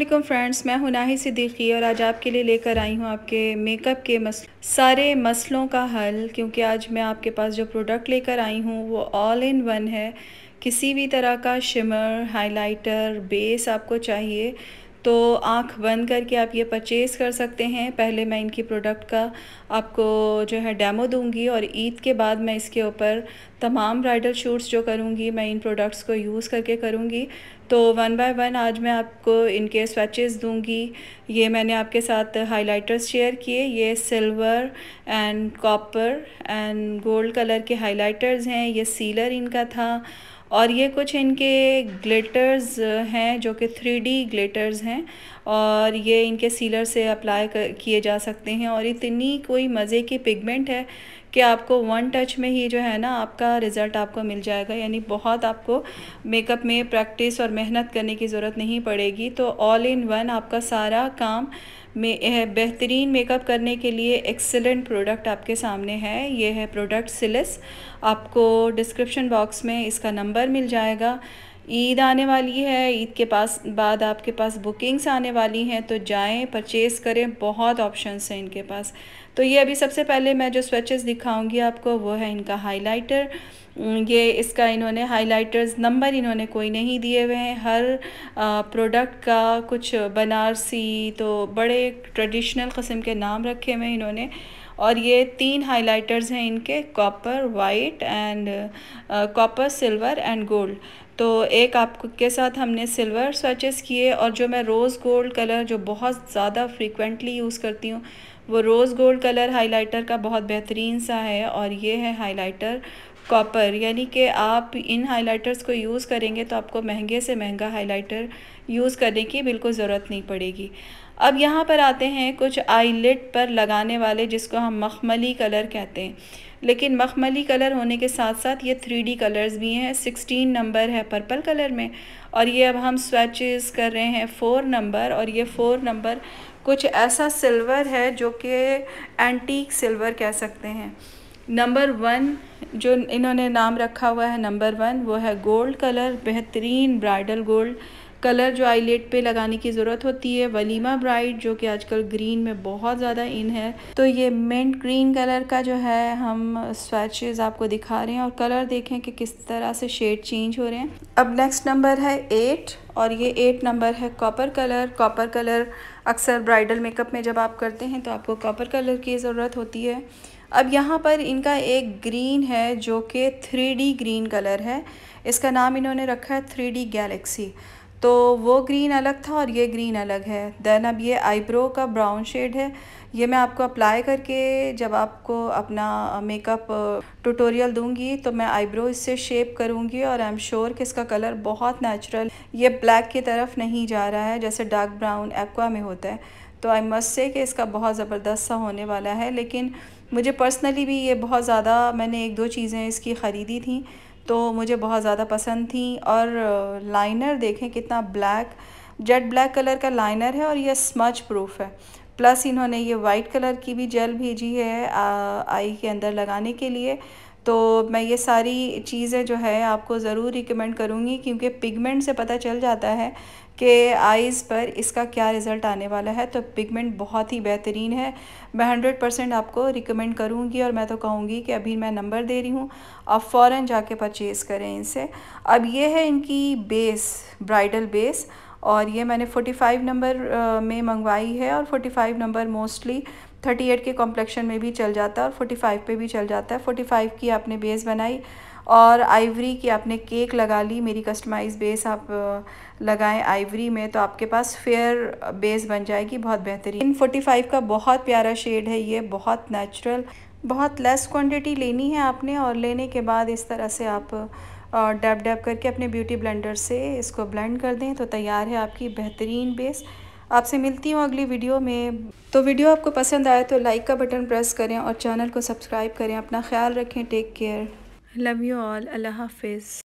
welcome friends मैं हूं नाहि सिद्दीकी और आज आपके लिए लेकर आई हूं आपके मेकअप के मस सारे मसलों का हल क्योंकि आज मैं आपके पास जो प्रोडक्ट लेकर आई हूं वो ऑल इन वन है किसी भी तरह का शिमर हाइलाइटर बेस आपको चाहिए तो आंख बंद करके आप ये परचेज़ कर सकते हैं पहले मैं इनकी प्रोडक्ट का आपको जो है डेमो दूंगी और ईद के बाद मैं इसके ऊपर तमाम ब्राइडल शूट्स जो करूंगी मैं इन प्रोडक्ट्स को यूज़ करके करूंगी तो वन बाय वन आज मैं आपको इनके स्वेचेस दूंगी ये मैंने आपके साथ हाइलाइटर्स शेयर किए ये silver and copper and gold colour के हाइलाइटर्स हैं ये सीलर इनका था और ये कुछ इनके ग्लिटर्स हैं जो कि थ्री डी ग्लिटर्स हैं और ये इनके सीलर से अप्लाई किए जा सकते हैं और इतनी कोई मज़े की पिगमेंट है कि आपको वन टच में ही जो है ना आपका रिज़ल्ट आपको मिल जाएगा यानी बहुत आपको मेकअप में प्रैक्टिस और मेहनत करने की ज़रूरत नहीं पड़ेगी तो ऑल इन वन आपका सारा काम में बेहतरीन मेकअप करने के लिए एक्सेलेंट प्रोडक्ट आपके सामने है ये है प्रोडक्ट सिलिस आपको डिस्क्रिप्शन बॉक्स में इसका नंबर मिल जाएगा ईद आने वाली है ईद के पास बाद आपके पास बुकिंग्स आने वाली हैं तो जाएं परचेज़ करें बहुत ऑप्शंस हैं इनके पास तो ये अभी सबसे पहले मैं जो स्वेचेस दिखाऊंगी आपको वो है इनका हाइलाइटर ये इसका इन्होंने हाइलाइटर्स नंबर इन्होंने कोई नहीं दिए हुए हैं हर प्रोडक्ट का कुछ बनारसी तो बड़े ट्रेडिशनल कस्म के नाम रखे हुए हैं इन्होंने और ये तीन हाइलाइटर्स हैं इनके copper white and copper silver and gold तो एक आपके साथ हमने सिल्वर स्वेचेस किए और जो मैं रोज़ गोल्ड कलर जो बहुत ज़्यादा फ्रीक्वेंटली यूज़ करती हूँ वो रोज़ गोल्ड कलर हाइलाइटर का बहुत बेहतरीन सा है और ये है हाइलाइटर कॉपर यानी कि आप इन हाइलाइटर्स को यूज़ करेंगे तो आपको महंगे से महंगा हाइलाइटर यूज़ करने की बिल्कुल ज़रूरत नहीं पड़ेगी अब यहाँ पर आते हैं कुछ आईलिट पर लगाने वाले जिसको हम मखमली कलर कहते हैं लेकिन मखमली कलर होने के साथ साथ ये थ्री डी कलर्स भी हैं सिक्सटीन नंबर है पर्पल कलर में और ये अब हम स्वेचेस कर रहे हैं फ़ोर नंबर और ये फ़ोर नंबर कुछ ऐसा सिल्वर है जो कि एंटीक सिल्वर कह सकते हैं नंबर वन जो इन्होंने नाम रखा हुआ है नंबर वन वो है गोल्ड कलर बेहतरीन ब्राइडल गोल्ड कलर जो आईलेट पे लगाने की ज़रूरत होती है वलीमा ब्राइट जो कि आजकल ग्रीन में बहुत ज़्यादा इन है तो ये मिंट ग्रीन कलर का जो है हम स्वेचेज़ आपको दिखा रहे हैं और कलर देखें कि किस तरह से शेड चेंज हो रहे हैं अब नेक्स्ट नंबर है एट और ये एट नंबर है कॉपर कलर कॉपर कलर अक्सर ब्राइडल मेकअप में जब आप करते हैं तो आपको कॉपर कलर की ज़रूरत होती है अब यहाँ पर इनका एक ग्रीन है जो कि थ्री ग्रीन कलर है इसका नाम इन्होंने रखा है थ्री गैलेक्सी तो वो ग्रीन अलग था और ये ग्रीन अलग है देन अब ये आईब्रो का ब्राउन शेड है ये मैं आपको अप्लाई करके जब आपको अपना मेकअप ट्यूटोरियल दूंगी तो मैं आईब्रो इससे शेप करूंगी और आई एम श्योर कि इसका कलर बहुत नेचुरल ये ब्लैक की तरफ नहीं जा रहा है जैसे डार्क ब्राउन एक्वा में होता है तो आई मस्ट से कि इसका बहुत ज़बरदस्त सा होने वाला है लेकिन मुझे पर्सनली भी ये बहुत ज़्यादा मैंने एक दो चीज़ें इसकी ख़रीदी थी तो मुझे बहुत ज़्यादा पसंद थी और लाइनर देखें कितना ब्लैक जेट ब्लैक कलर का लाइनर है और ये स्मच प्रूफ है प्लस इन्होंने ये वाइट कलर की भी जेल भेजी है आ, आई के अंदर लगाने के लिए तो मैं ये सारी चीज़ें जो है आपको ज़रूर रिकमेंड करूँगी क्योंकि पिगमेंट से पता चल जाता है कि आइज़ पर इसका क्या रिज़ल्ट आने वाला है तो पिगमेंट बहुत ही बेहतरीन है मैं हंड्रेड परसेंट आपको रिकमेंड करूँगी और मैं तो कहूँगी कि अभी मैं नंबर दे रही हूँ आप फ़ौर जाके परचेज़ करें इनसे अब ये है इनकी बेस ब्राइडल बेस और ये मैंने 45 नंबर में मंगवाई है और 45 नंबर मोस्टली थर्टी एट के कॉम्प्लेक्शन में भी चल जाता है और फोर्टी फाइव पर भी चल जाता है फोर्टी फाइव की आपने बेस बनाई और आइवरी की आपने केक लगा ली मेरी कस्टमाइज बेस आप लगाएं आइवरी में तो आपके पास फेयर बेस बन जाएगी बहुत बेहतरीन इन फोर्टी फाइव का बहुत प्यारा शेड है ये बहुत नेचुरल बहुत लेस क्वांटिटी लेनी है आपने और लेने के बाद इस तरह से आप डैब डैब करके अपने ब्यूटी ब्लेंडर से इसको ब्लेंड कर दें तो तैयार है आपकी बेहतरीन बेस आपसे मिलती हूँ अगली वीडियो में तो वीडियो आपको पसंद आए तो लाइक का बटन प्रेस करें और चैनल को सब्सक्राइब करें अपना ख्याल रखें take care love you all अल्लाह हाफिज़